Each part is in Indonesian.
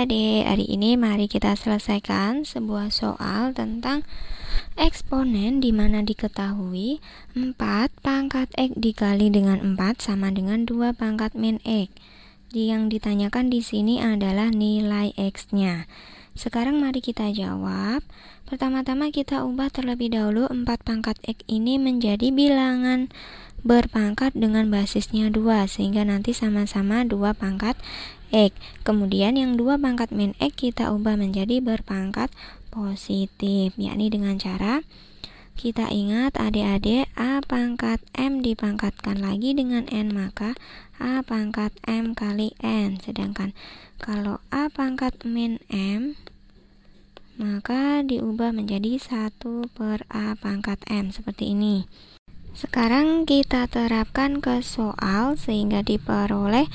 adik-adik, hari ini mari kita selesaikan sebuah soal tentang eksponen di mana diketahui 4 pangkat X dikali dengan 4 sama dengan 2 pangkat min X. Yang ditanyakan di sini adalah nilai X-nya. Sekarang mari kita jawab. Pertama-tama kita ubah terlebih dahulu 4 pangkat X ini menjadi bilangan berpangkat dengan basisnya 2 sehingga nanti sama-sama 2 pangkat X kemudian yang 2 pangkat min X kita ubah menjadi berpangkat positif yakni dengan cara kita ingat adik-adik A pangkat M dipangkatkan lagi dengan N maka A pangkat M kali N sedangkan kalau A pangkat min M maka diubah menjadi 1 per A pangkat M seperti ini sekarang kita terapkan ke soal sehingga diperoleh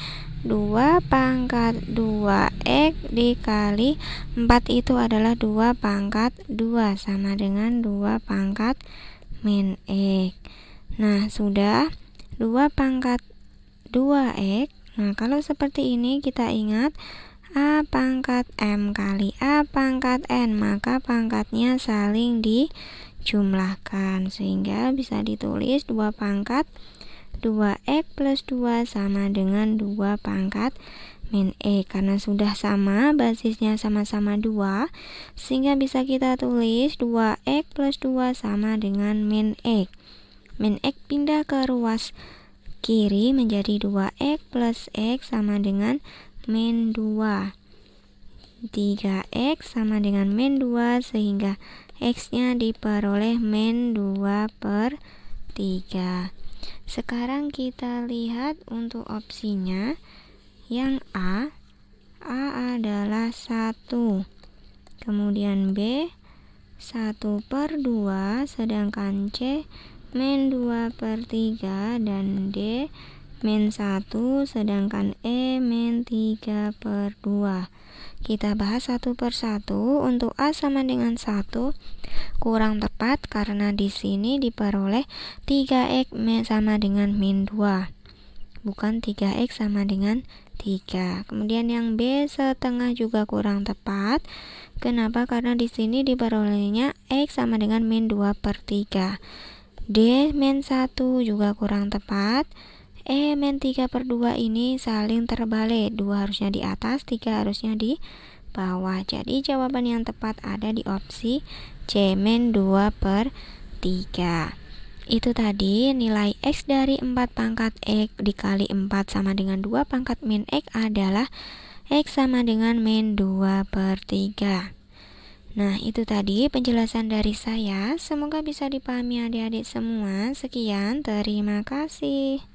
2 pangkat 2x dikali 4 itu adalah 2 pangkat 2 sama dengan 2 pangkat min x nah sudah 2 pangkat 2x nah kalau seperti ini kita ingat A pangkat M kali A pangkat N maka pangkatnya saling di jumlahkan sehingga bisa ditulis 2 pangkat 2x e plus 2 sama dengan 2 pangkat min e karena sudah sama basisnya sama-sama 2 sehingga bisa kita tulis 2x e plus 2 sama dengan min e min x e pindah ke ruas kiri menjadi 2x plus x sama dengan min 2 3x sama dengan min 2 sehingga X-nya diperoleh min 2 per 3. Sekarang kita lihat untuk opsinya. Yang A, A adalah 1. Kemudian B, 1 per 2, sedangkan C, min 2 per 3, dan D, 1 min 1 sedangkan E min 3 per 2 kita bahas satu per satu untuk A sama dengan 1 kurang tepat karena di sini diperoleh 3X sama dengan min 2 bukan 3X sama dengan 3 kemudian yang B setengah juga kurang tepat kenapa karena di sini diperolehnya X sama dengan min 2 per 3 D min 1 juga kurang tepat E men 3 per 2 ini saling terbalik 2 harusnya di atas 3 harusnya di bawah jadi jawaban yang tepat ada di opsi C men 2 per 3 itu tadi nilai X dari 4 pangkat X dikali 4 sama dengan 2 pangkat min X adalah X sama dengan min 2 per 3 Nah itu tadi penjelasan dari saya Semoga bisa dipahami adik-adik semua Sekian terima kasih